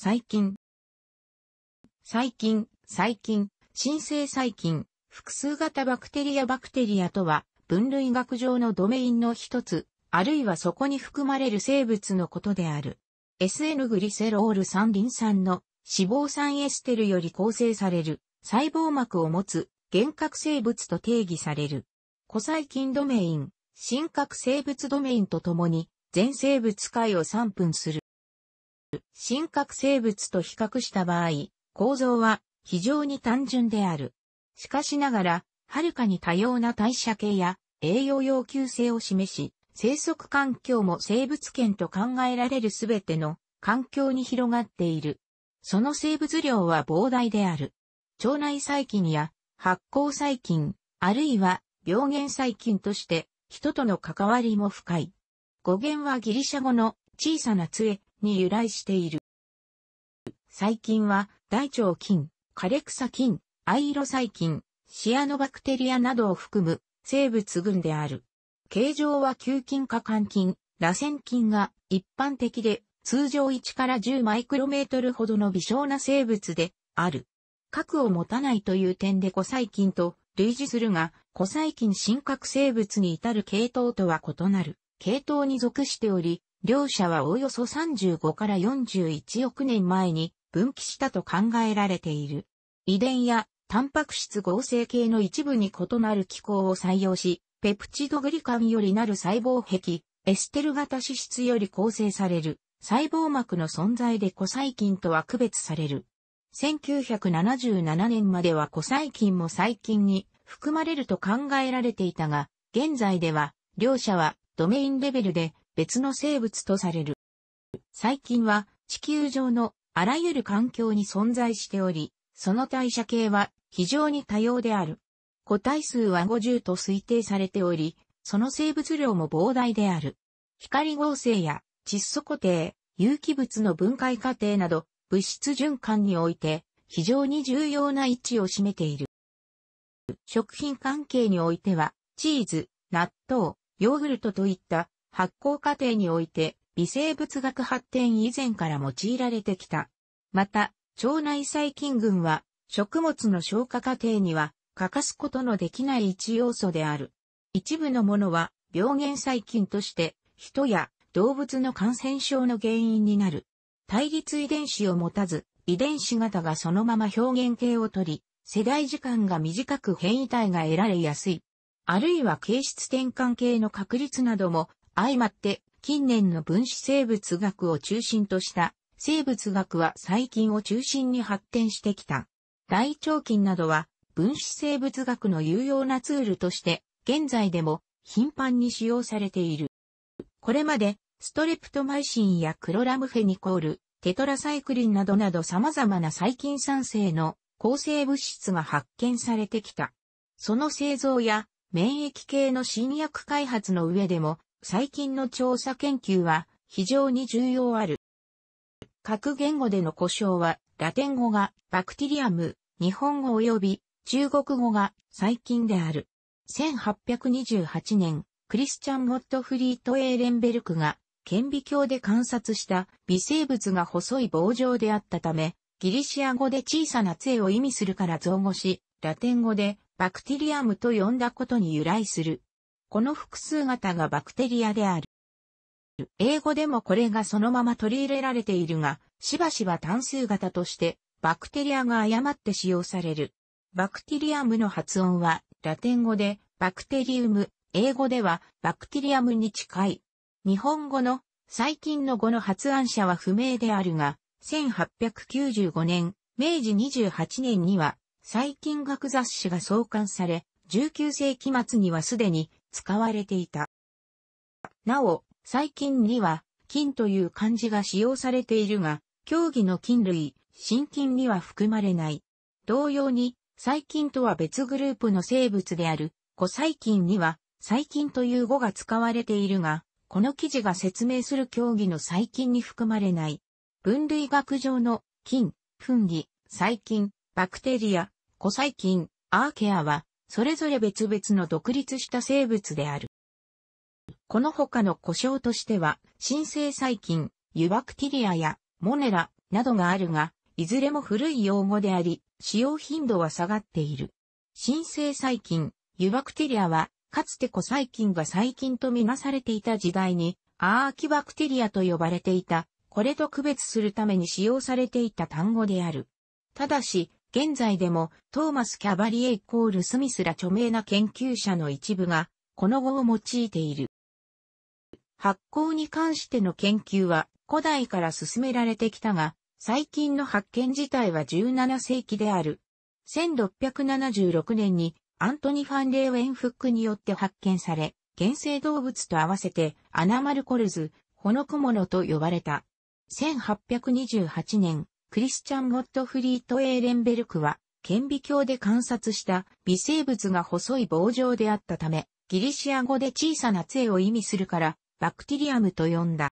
細菌。細菌、細菌、新生細菌、複数型バクテリアバクテリアとは、分類学上のドメインの一つ、あるいはそこに含まれる生物のことである。SN グリセロール3リン酸の脂肪酸エステルより構成される細胞膜を持つ原核生物と定義される。古細菌ドメイン、新核生物ドメインとともに全生物界を散分する。真核生物と比較した場合、構造は非常に単純である。しかしながら、はるかに多様な代謝系や栄養要求性を示し、生息環境も生物圏と考えられるすべての環境に広がっている。その生物量は膨大である。腸内細菌や発酵細菌、あるいは病原細菌として人との関わりも深い。語源はギリシャ語の小さな杖に由来している。細菌は大腸菌、枯れ草菌、藍色細菌、シアノバクテリアなどを含む生物群である。形状は球菌か肝菌、螺旋菌が一般的で通常1から10マイクロメートルほどの微小な生物である。核を持たないという点で古細菌と類似するが、古細菌深核生物に至る系統とは異なる系統に属しており、両者はおよそ35から41億年前に分岐したと考えられている。遺伝やタンパク質合成系の一部に異なる機構を採用し、ペプチドグリカンよりなる細胞壁、エステル型脂質より構成される細胞膜の存在で古細菌とは区別される。1977年までは古細菌も細菌に含まれると考えられていたが、現在では両者はドメインレベルで別の生物とされる。細菌は地球上のあらゆる環境に存在しており、その代謝系は非常に多様である。個体数は50と推定されており、その生物量も膨大である。光合成や窒素固定、有機物の分解過程など物質循環において非常に重要な位置を占めている。食品関係においては、チーズ、納豆、ヨーグルトといった発酵過程において微生物学発展以前から用いられてきた。また、腸内細菌群は食物の消化過程には欠かすことのできない一要素である。一部のものは病原細菌として人や動物の感染症の原因になる。対立遺伝子を持たず、遺伝子型がそのまま表現形をとり、世代時間が短く変異体が得られやすい。あるいは形質転換系の確率なども相まって、近年の分子生物学を中心とした生物学は細菌を中心に発展してきた。大腸菌などは分子生物学の有用なツールとして現在でも頻繁に使用されている。これまでストレプトマイシンやクロラムフェニコール、テトラサイクリンなどなど様々な細菌酸性の抗生物質が発見されてきた。その製造や免疫系の新薬開発の上でも最近の調査研究は非常に重要ある。各言語での故障は、ラテン語がバクティリアム、日本語及び中国語が最近である。1828年、クリスチャン・ゴットフリート・エーレンベルクが顕微鏡で観察した微生物が細い棒状であったため、ギリシア語で小さな杖を意味するから造語し、ラテン語でバクティリアムと呼んだことに由来する。この複数型がバクテリアである。英語でもこれがそのまま取り入れられているが、しばしば単数型として、バクテリアが誤って使用される。バクテリアムの発音は、ラテン語で、バクテリウム、英語では、バクテリアムに近い。日本語の、最近の語の発案者は不明であるが、1895年、明治28年には、細菌学雑誌が創刊され、19世紀末にはすでに使われていた。なお、最近には、金という漢字が使用されているが、競技の金類、新金には含まれない。同様に、細菌とは別グループの生物である、古細菌には、細菌という語が使われているが、この記事が説明する競技の細菌に含まれない。分類学上の菌、分ン細菌、バクテリア、古細菌、アーケアは、それぞれ別々の独立した生物である。この他の故障としては、新生細菌、ユバクティリアやモネラなどがあるが、いずれも古い用語であり、使用頻度は下がっている。新生細菌、ユバクテリアは、かつて古細菌が細菌とみなされていた時代に、アーキバクテリアと呼ばれていた、これと区別するために使用されていた単語である。ただし、現在でもトーマス・キャバリエイコール・スミスら著名な研究者の一部がこの語を用いている。発酵に関しての研究は古代から進められてきたが、最近の発見自体は17世紀である。1676年にアントニ・ファン・レーウェン・フックによって発見され、原生動物と合わせてアナマルコルズ、ホノクモノと呼ばれた。1828年、クリスチャン・ゴットフリート・エーレンベルクは、顕微鏡で観察した微生物が細い棒状であったため、ギリシア語で小さな杖を意味するから、バクティリアムと呼んだ。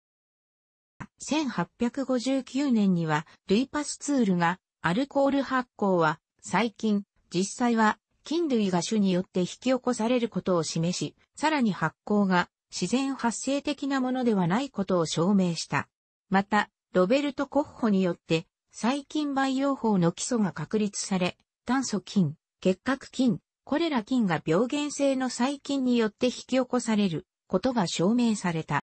1859年には、ルイパスツールが、アルコール発酵は、最近、実際は、菌類が種によって引き起こされることを示し、さらに発酵が、自然発生的なものではないことを証明した。また、ロベルト・コッホによって、細菌培養法の基礎が確立され、炭素菌、結核菌、これら菌が病原性の細菌によって引き起こされることが証明された。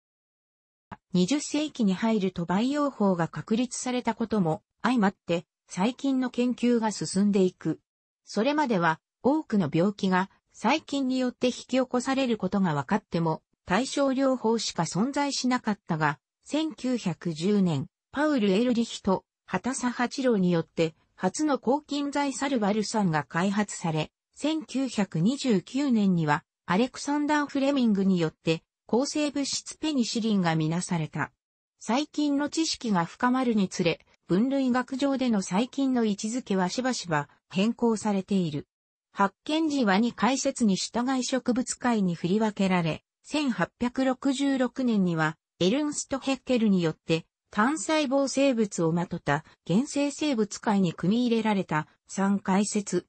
20世紀に入ると培養法が確立されたことも相まって細菌の研究が進んでいく。それまでは多くの病気が細菌によって引き起こされることが分かっても対症療法しか存在しなかったが、1910年、パウル・エルリヒト、畑佐八郎によって、初の抗菌剤サルバル酸が開発され、1929年には、アレクサンダー・フレミングによって、抗生物質ペニシリンがみなされた。細菌の知識が深まるにつれ、分類学上での細菌の位置づけはしばしば変更されている。発見時はに解説に従い植物界に振り分けられ、1866年にはエルンスト・ヘッケルによって単細胞生物をまとった原生生物界に組み入れられた三解説。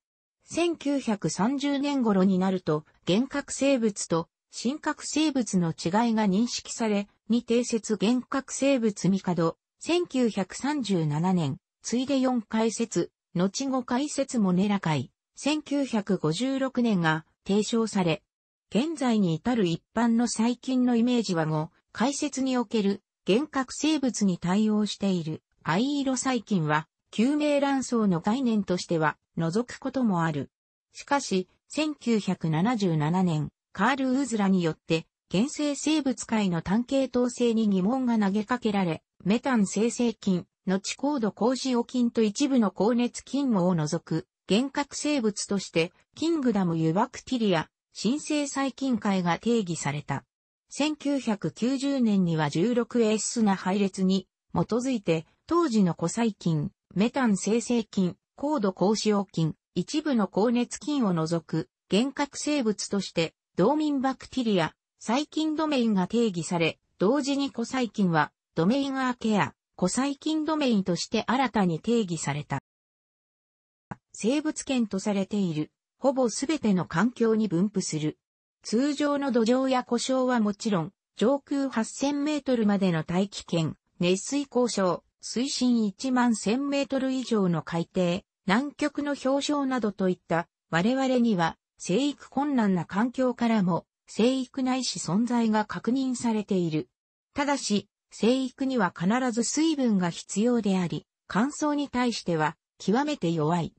1930年頃になると、原核生物と真核生物の違いが認識され、二定説原核生物ミカド、1937年、ついで4解説、後5解説もネラ会、1956年が提唱され、現在に至る一般の細菌のイメージは5、解説における幻覚生物に対応している藍色細菌は、救命卵巣の概念としては、除くこともある。しかし、1977年、カール・ウズラによって、原生生物界の単系統性に疑問が投げかけられ、メタン生成菌、後高度高脂用菌と一部の高熱菌を除く、幻覚生物として、キングダム・ユバクティリア、新生細菌界が定義された。1990年には 16S な配列に基づいて、当時の古細菌、メタン生成菌、高度高使用菌、一部の高熱菌を除く、幻覚生物として、同民バクティリア、細菌ドメインが定義され、同時に古細菌は、ドメインアーケア、古細菌ドメインとして新たに定義された。生物圏とされている、ほぼすべての環境に分布する、通常の土壌や故障はもちろん、上空8000メートルまでの大気圏、熱水交渉、水深1万1000メートル以上の海底、南極の氷床などといった我々には生育困難な環境からも生育ないし存在が確認されている。ただし、生育には必ず水分が必要であり、乾燥に対しては極めて弱い。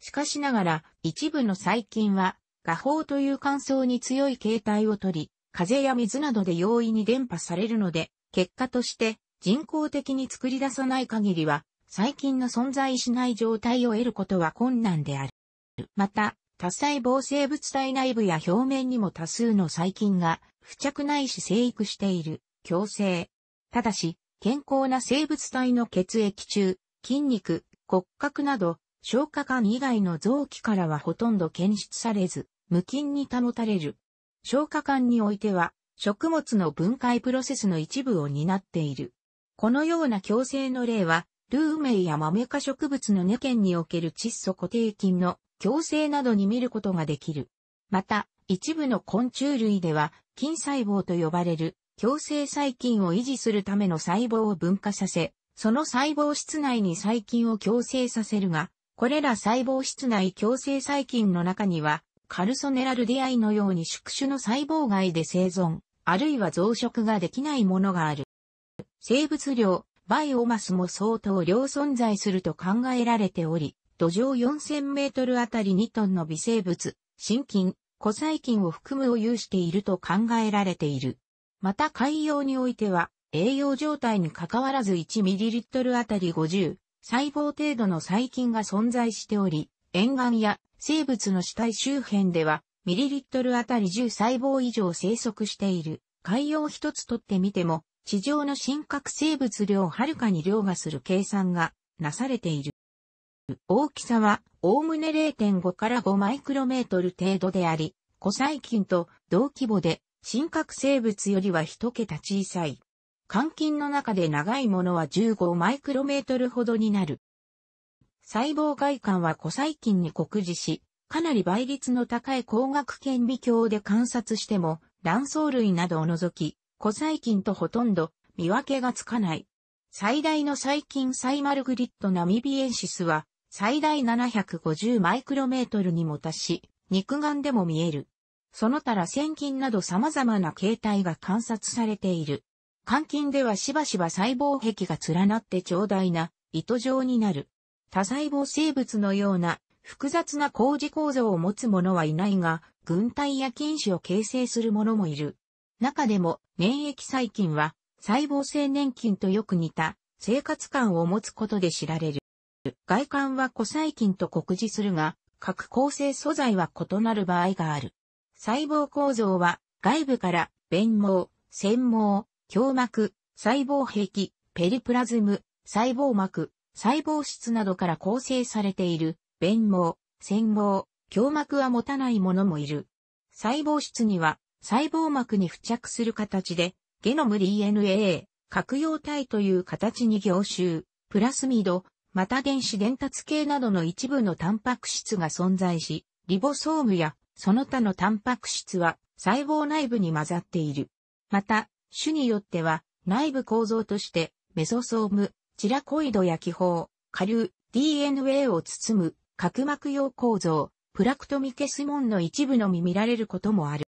しかしながら一部の細菌は画法という乾燥に強い形態をとり、風や水などで容易に伝播されるので、結果として人工的に作り出さない限りは、細菌の存在しない状態を得ることは困難である。また、多細胞生物体内部や表面にも多数の細菌が付着ないし生育している、共生。ただし、健康な生物体の血液中、筋肉、骨格など、消化管以外の臓器からはほとんど検出されず、無菌に保たれる。消化管においては、食物の分解プロセスの一部を担っている。このような共生の例は、ルーメイやマメ科植物の根圏における窒素固定菌の共生などに見ることができる。また、一部の昆虫類では、菌細胞と呼ばれる共生細菌を維持するための細胞を分化させ、その細胞室内に細菌を共生させるが、これら細胞室内共生細菌の中には、カルソネラルディアイのように宿主の細胞外で生存、あるいは増殖ができないものがある。生物量、バイオマスも相当量存在すると考えられており、土壌4000メートルあたり2トンの微生物、心菌、古細菌を含むを有していると考えられている。また海洋においては、栄養状態に関わらず1トルあたり50、細胞程度の細菌が存在しており、沿岸や生物の死体周辺では、ミリリットルあたり10細胞以上生息している。海洋一つとってみても、地上の深核生物量をはるかに凌駕する計算がなされている。大きさは、おおむね0.5から5マイクロメートル程度であり、古細菌と同規模で、深核生物よりは一桁小さい。肝菌の中で長いものは15マイクロメートルほどになる。細胞外観は古細菌に酷似し、かなり倍率の高い光学顕微鏡で観察しても、卵巣類などを除き、古細菌とほとんど見分けがつかない。最大の細菌サイマルグリッドナミビエンシスは、最大750マイクロメートルにも達し、肉眼でも見える。その他ら線菌など様々な形態が観察されている。肝菌ではしばしば細胞壁が連なって長大な糸状になる。多細胞生物のような複雑な工事構造を持つ者はいないが、軍隊や菌糸を形成する者もいる。中でも免疫細菌は細胞性粘菌とよく似た生活感を持つことで知られる。外観は古細菌と酷似するが、各構成素材は異なる場合がある。細胞構造は外部から弁毛、繊毛、胸膜、細胞壁、ペリプラズム、細胞膜、細胞質などから構成されている、弁毛、繊毛、胸膜は持たないものもいる。細胞質には細胞膜に付着する形で、ゲノム DNA、核用体という形に凝集、プラスミド、また電子伝達系などの一部のタンパク質が存在し、リボソームやその他のタンパク質は細胞内部に混ざっている。また、種によっては内部構造としてメソソーム、チラコイドや気泡、下流、DNA を包む、角膜用構造、プラクトミケスモンの一部のみ見られることもある。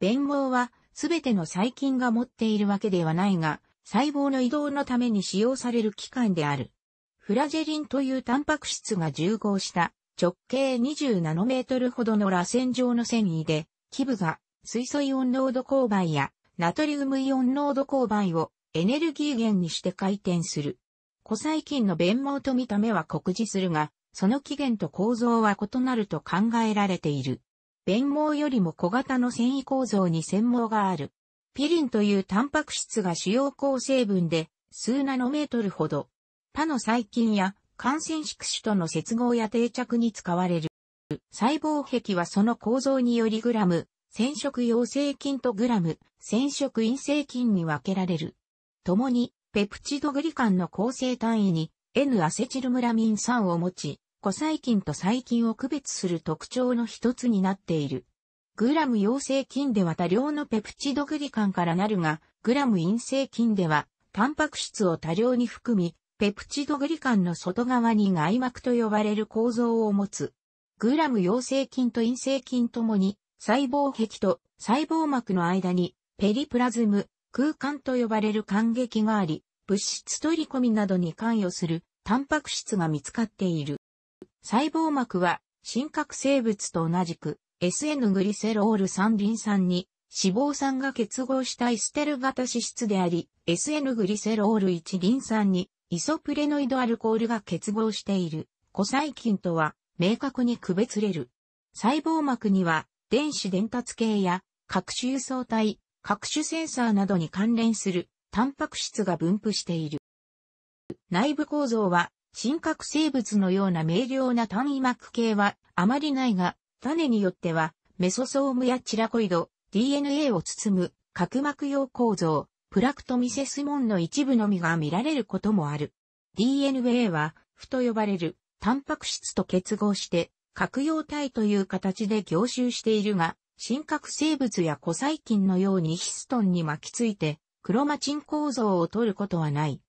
弁毛は、すべての細菌が持っているわけではないが、細胞の移動のために使用される器官である。フラジェリンというタンパク質が重合した直径20ナノメートルほどの螺旋状の繊維で、基部が水素イオン濃度勾配やナトリウムイオン濃度勾配をエネルギー源にして回転する。古細菌の弁毛と見た目は酷似するが、その起源と構造は異なると考えられている。弁毛よりも小型の繊維構造に繊毛がある。ピリンというタンパク質が主要構成分で数ナノメートルほど。他の細菌や感染宿主との接合や定着に使われる。細胞壁はその構造によりグラム、染色陽性菌とグラム、染色陰性菌に分けられる。共にペプチドグリカンの構成単位に N アセチルムラミン酸を持ち、古細菌と細菌を区別する特徴の一つになっている。グラム陽性菌では多量のペプチドグリカンからなるが、グラム陰性菌では、タンパク質を多量に含み、ペプチドグリカンの外側に外膜と呼ばれる構造を持つ。グラム陽性菌と陰性菌ともに、細胞壁と細胞膜の間に、ペリプラズム、空間と呼ばれる間隙があり、物質取り込みなどに関与するタンパク質が見つかっている。細胞膜は、真核生物と同じく、SN グリセロール3リン酸に脂肪酸が結合したイステル型脂質であり、SN グリセロール1リン酸にイソプレノイドアルコールが結合している、コサイとは明確に区別れる。細胞膜には電子伝達系や各種輸送体、各種センサーなどに関連するタンパク質が分布している。内部構造は、真核生物のような明瞭な単位膜系はあまりないが、種によっては、メソソームやチラコイド、DNA を包む、角膜用構造、プラクトミセスモンの一部のみが見られることもある。DNA は、ふと呼ばれる、タンパク質と結合して、核用体という形で凝集しているが、真核生物や古細菌のようにヒストンに巻きついて、クロマチン構造を取ることはない。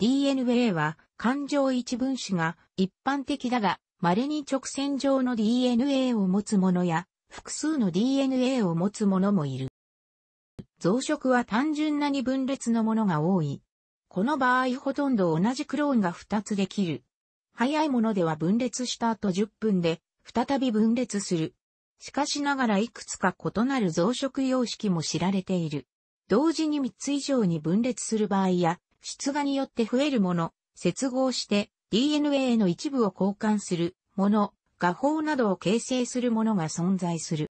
DNA は感情一分子が一般的だが、稀に直線上の DNA を持つものや、複数の DNA を持つものもいる。増殖は単純な二分裂のものが多い。この場合ほとんど同じクローンが2つできる。早いものでは分裂した後10分で再び分裂する。しかしながらいくつか異なる増殖様式も知られている。同時に3つ以上に分裂する場合や、出荷によって増えるもの、接合して DNA の一部を交換するもの、画法などを形成するものが存在する。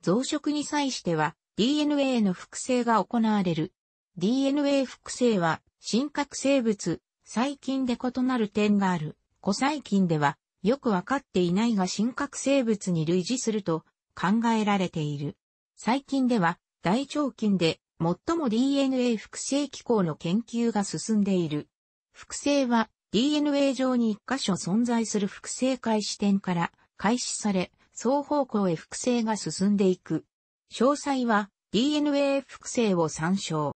増殖に際しては DNA の複製が行われる。DNA 複製は、真核生物、細菌で異なる点がある。古細菌では、よくわかっていないが真核生物に類似すると考えられている。細菌では、大腸菌で最も DNA 複製機構の研究が進んでいる。複製は DNA 上に一箇所存在する複製開始点から開始され、双方向へ複製が進んでいく。詳細は DNA 複製を参照。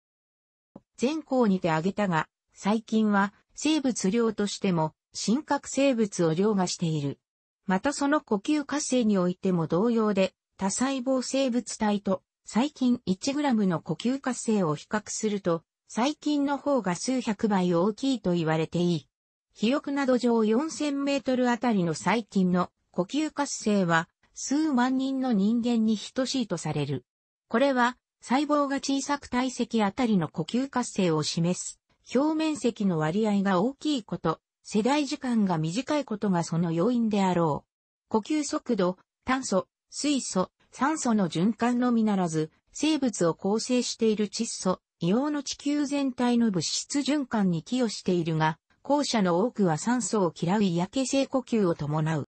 前項にて挙げたが、最近は生物量としても真核生物を凌駕している。またその呼吸活性においても同様で、多細胞生物体と細菌 1g の呼吸活性を比較すると、細菌の方が数百倍大きいと言われていい。肥沃な土壌4000メートルあたりの細菌の呼吸活性は数万人の人間に等しいとされる。これは細胞が小さく体積あたりの呼吸活性を示す表面積の割合が大きいこと、世代時間が短いことがその要因であろう。呼吸速度、炭素、水素、酸素の循環のみならず、生物を構成している窒素、硫黄の地球全体の物質循環に寄与しているが、後者の多くは酸素を嫌う嫌気性呼吸を伴う。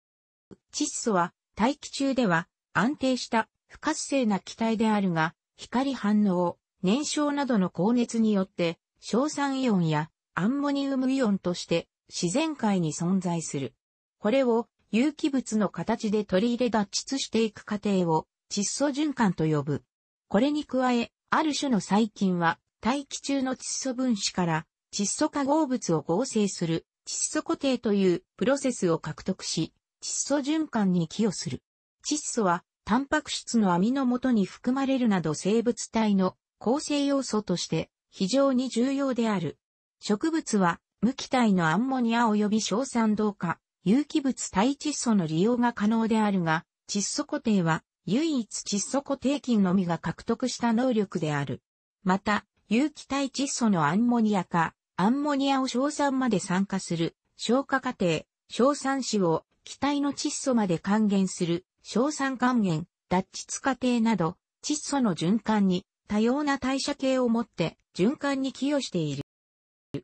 窒素は大気中では安定した不活性な気体であるが、光反応、燃焼などの高熱によって、硝酸イオンやアンモニウムイオンとして自然界に存在する。これを有機物の形で取り入れ脱出していく過程を窒素循環と呼ぶ。これに加え、ある種の細菌は、大気中の窒素分子から窒素化合物を合成する窒素固定というプロセスを獲得し、窒素循環に寄与する。窒素は、タンパク質の網の元に含まれるなど生物体の構成要素として非常に重要である。植物は、無機体のアンモニア及び硝酸銅化、有機物対窒素の利用が可能であるが、窒素固定は唯一窒素固定菌のみが獲得した能力である。また、有機体窒素のアンモニア化、アンモニアを硝酸まで酸化する、消化過程、硝酸子を気体の窒素まで還元する、硝酸還元、脱窒過程など、窒素の循環に多様な代謝系を持って循環に寄与している。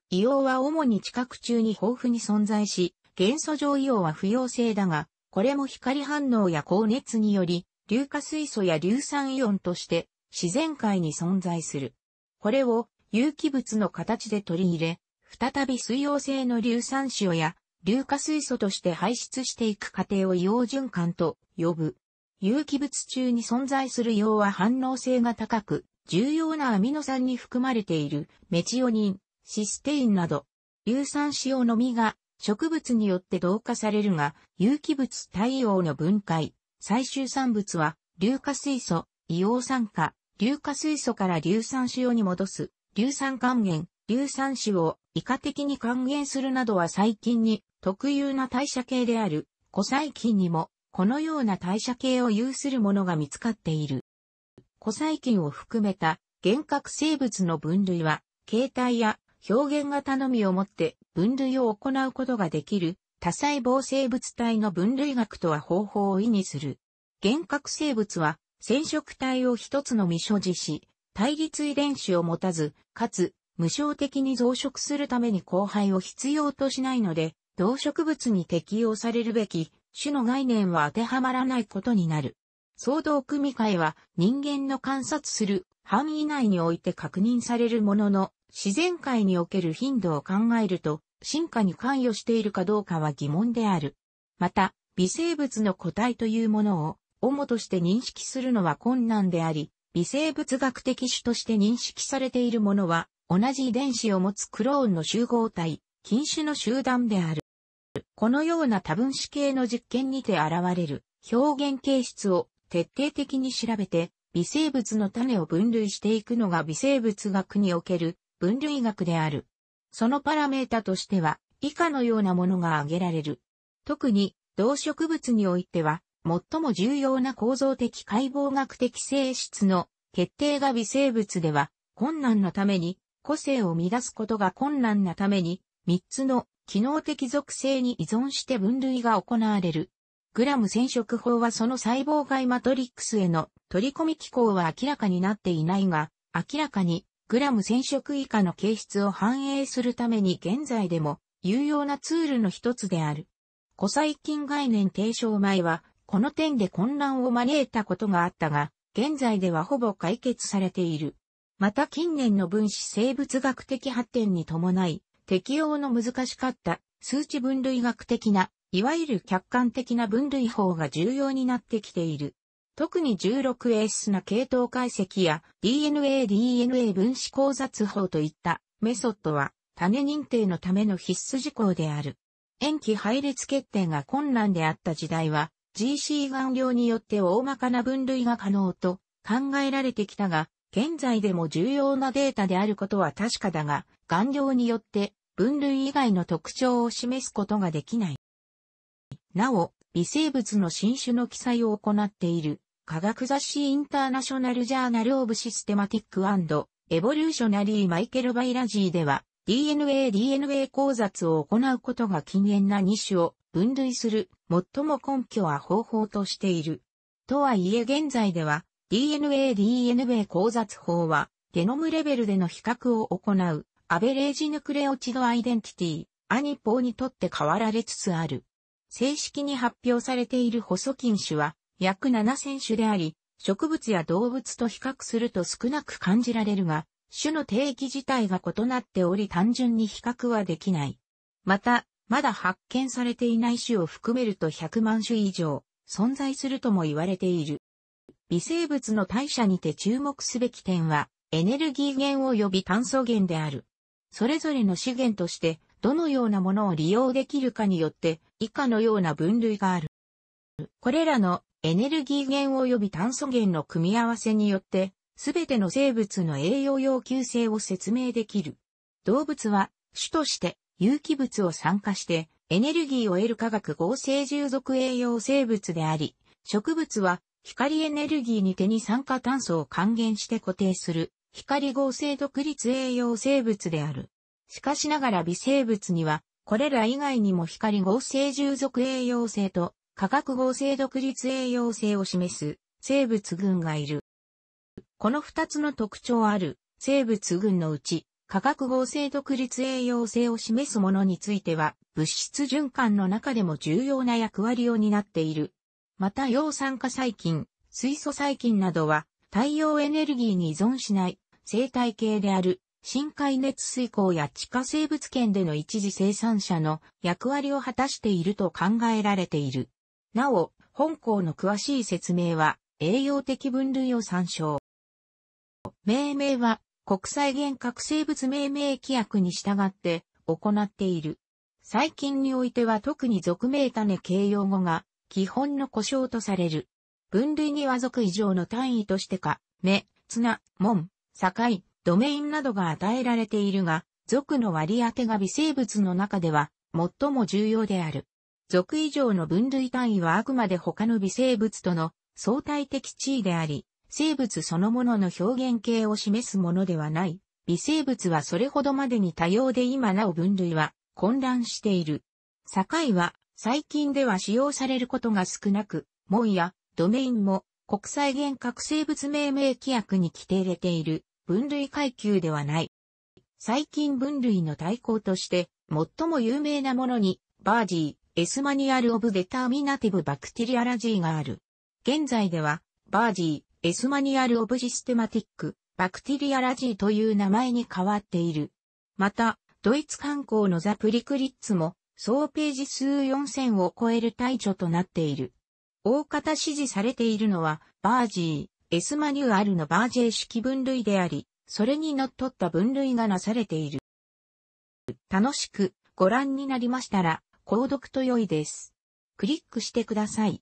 硫黄は主に地殻中に豊富に存在し、元素上硫黄は不溶性だが、これも光反応や高熱により硫化水素や硫酸イオンとして自然界に存在する。これを有機物の形で取り入れ、再び水溶性の硫酸塩や硫化水素として排出していく過程を硫黄循環と呼ぶ。有機物中に存在する硫黄は反応性が高く、重要なアミノ酸に含まれているメチオニン、システインなど、硫酸塩のみが植物によって同化されるが、有機物対応の分解、最終産物は、硫化水素、硫黄酸化、硫化水素から硫酸塩に戻す、硫酸還元、硫酸塩を以下的に還元するなどは細菌に特有な代謝系である、古細菌にも、このような代謝系を有するものが見つかっている。古細菌を含めた幻覚生物の分類は、形態や表現型のみをもって分類を行うことができる多細胞生物体の分類学とは方法を意味する。原核生物は、染色体を一つのみ所持し、対立遺伝子を持たず、かつ、無償的に増殖するために交配を必要としないので、動植物に適用されるべき、種の概念は当てはまらないことになる。相動組み会は人間の観察する範囲内において確認されるものの自然界における頻度を考えると進化に関与しているかどうかは疑問である。また、微生物の個体というものを、主として認識するのは困難であり、微生物学的種として認識されているものは、同じ遺伝子を持つクローンの集合体、菌種の集団である。このような多分子系の実験にて現れる表現形質を徹底的に調べて、微生物の種を分類していくのが微生物学における分類学である。そのパラメータとしては、以下のようなものが挙げられる。特に、動植物においては、最も重要な構造的解剖学的性質の決定が微生物では困難なために、個性を乱すことが困難なために、3つの機能的属性に依存して分類が行われる。グラム染色法はその細胞外マトリックスへの取り込み機構は明らかになっていないが、明らかにグラム染色以下の形質を反映するために現在でも有用なツールの一つである。古細菌概念提唱前は、この点で混乱を招いたことがあったが、現在ではほぼ解決されている。また近年の分子生物学的発展に伴い、適用の難しかった数値分類学的な、いわゆる客観的な分類法が重要になってきている。特に 16S な系統解析や DNA-DNA 分子交雑法といったメソッドは種認定のための必須事項である。塩基配列決定が困難であった時代は GC 顔料によって大まかな分類が可能と考えられてきたが、現在でも重要なデータであることは確かだが、顔料によって分類以外の特徴を示すことができない。なお、微生物の新種の記載を行っている科学雑誌インターナショナルジャーナルオブシステマティックエボリューショナリーマイケルバイラジーでは DNA DNA 考察を行うことが禁煙な2種を分類する最も根拠は方法としている。とはいえ現在では DNA DNA 考察法はゲノムレベルでの比較を行うアベレージヌクレオチドアイデンティティ、アニポーにとって変わられつつある。正式に発表されている細菌種は約7000種であり、植物や動物と比較すると少なく感じられるが、種の定義自体が異なっており単純に比較はできない。また、まだ発見されていない種を含めると100万種以上存在するとも言われている。微生物の代謝にて注目すべき点は、エネルギー源及び炭素源である。それぞれの資源として、どのようなものを利用できるかによって、以下のような分類がある。これらのエネルギー源及び炭素源の組み合わせによって、すべての生物の栄養要求性を説明できる。動物は、種として有機物を酸化して、エネルギーを得る化学合成従属栄養生物であり、植物は光エネルギーに手に酸化炭素を還元して固定する光合成独立栄養生物である。しかしながら微生物には、これら以外にも光合成従属栄養性と化学合成独立栄養性を示す生物群がいる。この二つの特徴ある生物群のうち、化学合成独立栄養性を示すものについては、物質循環の中でも重要な役割を担っている。また、葉酸化細菌、水素細菌などは、太陽エネルギーに依存しない生態系である深海熱水耕や地下生物圏での一時生産者の役割を果たしていると考えられている。なお、本校の詳しい説明は、栄養的分類を参照。命名は、国際原核生物命名規約に従って行っている。最近においては特に属名種形容語が基本の故障とされる。分類には属以上の単位としてか、目、綱、門、境、ドメインなどが与えられているが、属の割り当てが微生物の中では最も重要である。属以上の分類単位はあくまで他の微生物との相対的地位であり、生物そのものの表現形を示すものではない。微生物はそれほどまでに多様で今なお分類は混乱している。境は最近では使用されることが少なく、門やドメインも国際原核生物命名規約に規定れている分類階級ではない。最近分類の対抗として最も有名なものにバージー、エスマニアル・オブ・デターミナティブ・バクテリアラジーがある。現在では、バージー、エスマニアル・オブ・システマティック、バクテリアラジーという名前に変わっている。また、ドイツ観光のザ・プリクリッツも、総ページ数4000を超える対処となっている。大方支持されているのは、バージー、エスマニュアルのバージェー式分類であり、それに則っった分類がなされている。楽しくご覧になりましたら、購読と良いです。クリックしてください。